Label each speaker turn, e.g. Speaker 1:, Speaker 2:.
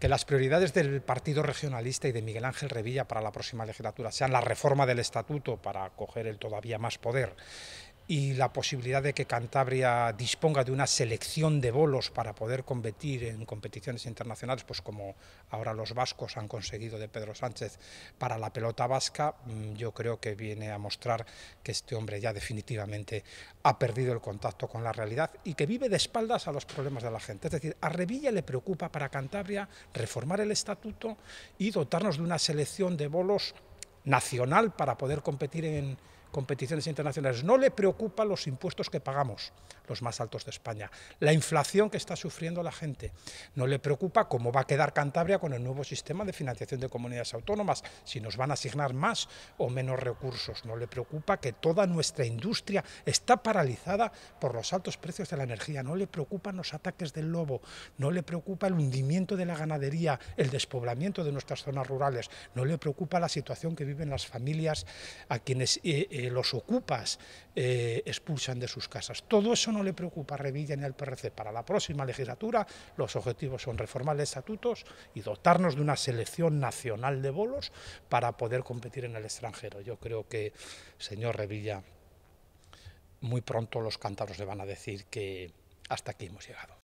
Speaker 1: que las prioridades del Partido Regionalista y de Miguel Ángel Revilla para la próxima legislatura sean la reforma del Estatuto para coger el todavía más poder y la posibilidad de que Cantabria disponga de una selección de bolos para poder competir en competiciones internacionales, pues como ahora los vascos han conseguido de Pedro Sánchez para la pelota vasca, mm, yo creo que viene a mostrar que este hombre ya definitivamente ha perdido el contacto con la realidad y que vive de espaldas a los problemas de la gente. Es decir, a Revilla le preocupa para Cantabria reformar el estatuto y dotarnos de una selección de bolos nacional para poder competir en competiciones internacionales. No le preocupan los impuestos que pagamos, los más altos de España, la inflación que está sufriendo la gente. No le preocupa cómo va a quedar Cantabria con el nuevo sistema de financiación de comunidades autónomas, si nos van a asignar más o menos recursos. No le preocupa que toda nuestra industria está paralizada por los altos precios de la energía. No le preocupan los ataques del lobo, no le preocupa el hundimiento de la ganadería, el despoblamiento de nuestras zonas rurales, no le preocupa la situación que viven las familias a quienes... Eh, eh, los ocupas eh, expulsan de sus casas. Todo eso no le preocupa a Revilla ni el PRC. Para la próxima legislatura los objetivos son reformar los estatutos y dotarnos de una selección nacional de bolos para poder competir en el extranjero. Yo creo que, señor Revilla, muy pronto los cántaros le van a decir que hasta aquí hemos llegado.